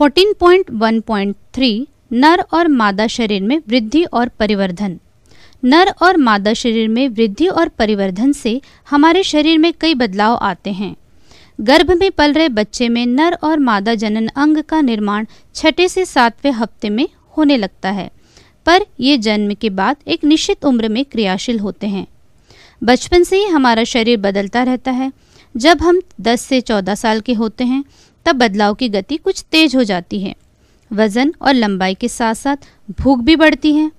14.1.3 नर और मादा शरीर में वृद्धि और परिवर्धन नर और मादा शरीर में वृद्धि और परिवर्धन से हमारे शरीर में कई बदलाव आते हैं गर्भ में पल रहे बच्चे में नर और मादा जनन अंग का निर्माण छठे से सातवें हफ्ते में होने लगता है पर ये जन्म के बाद एक निश्चित उम्र में क्रियाशील होते हैं बचपन से ही हमारा शरीर बदलता रहता है जब हम 10 से 14 साल के होते हैं तब बदलाव की गति कुछ तेज हो जाती है वजन और लंबाई के साथ साथ भूख भी बढ़ती है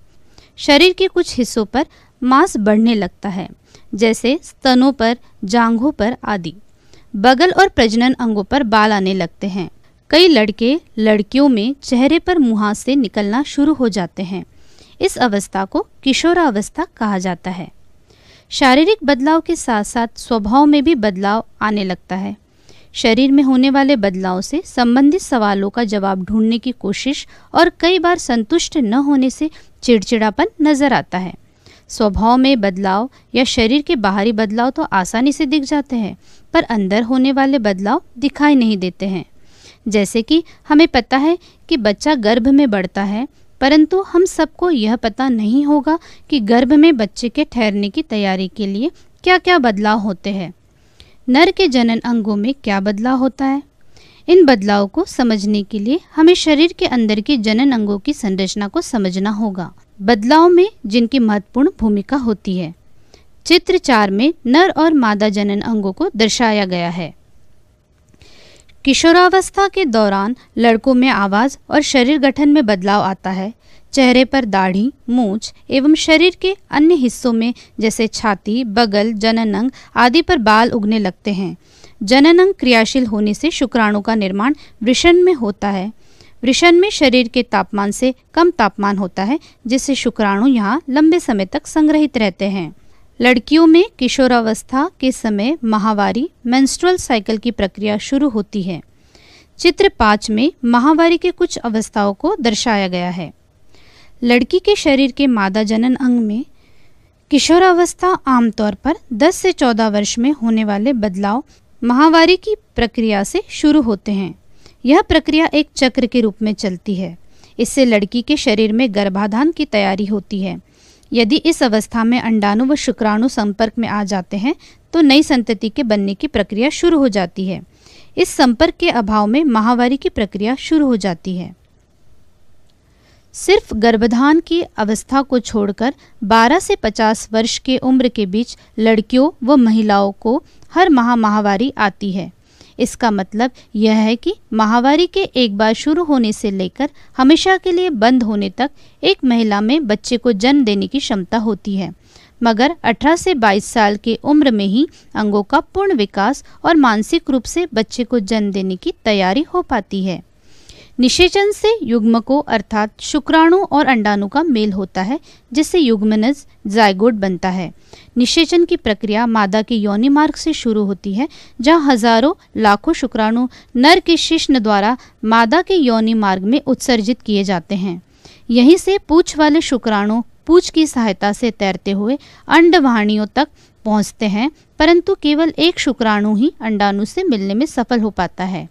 शरीर के कुछ हिस्सों पर मांस बढ़ने लगता है जैसे स्तनों पर जांघों पर आदि बगल और प्रजनन अंगों पर बाल आने लगते हैं कई लड़के लड़कियों में चेहरे पर मुहासे निकलना शुरू हो जाते हैं इस अवस्था को किशोरावस्था कहा जाता है शारीरिक बदलाव के साथ साथ स्वभाव में भी बदलाव आने लगता है शरीर में होने वाले बदलाव से संबंधित सवालों का जवाब ढूंढने की कोशिश और कई बार संतुष्ट न होने से चिड़चिड़ापन नजर आता है स्वभाव में बदलाव या शरीर के बाहरी बदलाव तो आसानी से दिख जाते हैं पर अंदर होने वाले बदलाव दिखाई नहीं देते हैं जैसे कि हमें पता है कि बच्चा गर्भ में बढ़ता है परंतु हम सबको यह पता नहीं होगा कि गर्भ में बच्चे के ठहरने की तैयारी के लिए क्या क्या बदलाव होते हैं नर के जनन अंगों में क्या बदलाव होता है इन बदलाव को समझने के लिए हमें शरीर के अंदर के जनन अंगों की संरचना को समझना होगा बदलाव में जिनकी महत्वपूर्ण भूमिका होती है चित्र चार में नर और मादा जनन अंगों को दर्शाया गया है किशोरावस्था के दौरान लड़कों में आवाज़ और शरीर गठन में बदलाव आता है चेहरे पर दाढ़ी मूछ एवं शरीर के अन्य हिस्सों में जैसे छाती बगल जननंग आदि पर बाल उगने लगते हैं जननंग क्रियाशील होने से शुक्राणु का निर्माण वृषण में होता है वृषण में शरीर के तापमान से कम तापमान होता है जिससे शुक्राणु यहाँ लंबे समय तक संग्रहित रहते हैं लड़कियों में किशोरावस्था के समय महावारी मेंस्ट्रुअल साइकिल की प्रक्रिया शुरू होती है चित्र पाँच में महावारी के कुछ अवस्थाओं को दर्शाया गया है लड़की के शरीर के मादा जनन अंग में किशोरावस्था आमतौर पर 10 से 14 वर्ष में होने वाले बदलाव महावारी की प्रक्रिया से शुरू होते हैं यह प्रक्रिया एक चक्र के रूप में चलती है इससे लड़की के शरीर में गर्भाधान की तैयारी होती है यदि इस अवस्था में अंडाणु व शुक्राणु संपर्क में आ जाते हैं तो नई संतति के बनने की प्रक्रिया शुरू हो जाती है इस संपर्क के अभाव में महावारी की प्रक्रिया शुरू हो जाती है सिर्फ गर्भधान की अवस्था को छोड़कर 12 से 50 वर्ष के उम्र के बीच लड़कियों व महिलाओं को हर माह माहवारी आती है इसका मतलब यह है कि माहवारी के एक बार शुरू होने से लेकर हमेशा के लिए बंद होने तक एक महिला में बच्चे को जन्म देने की क्षमता होती है मगर 18 से 22 साल की उम्र में ही अंगों का पूर्ण विकास और मानसिक रूप से बच्चे को जन्म देने की तैयारी हो पाती है निषेचन से युग्म को अर्थात शुक्राणु और अंडाणु का मेल होता है जिससे युग्मनज जायगोट बनता है निषेचन की प्रक्रिया मादा के योनि मार्ग से शुरू होती है जहाँ हजारों लाखों शुक्राणु नर के शिष्ण द्वारा मादा के योनि मार्ग में उत्सर्जित किए जाते हैं यहीं से पूछ वाले शुक्राणु पूछ की सहायता से तैरते हुए अंडवाणियों तक पहुँचते हैं परंतु केवल एक शुक्राणु ही अंडाणु से मिलने में सफल हो पाता है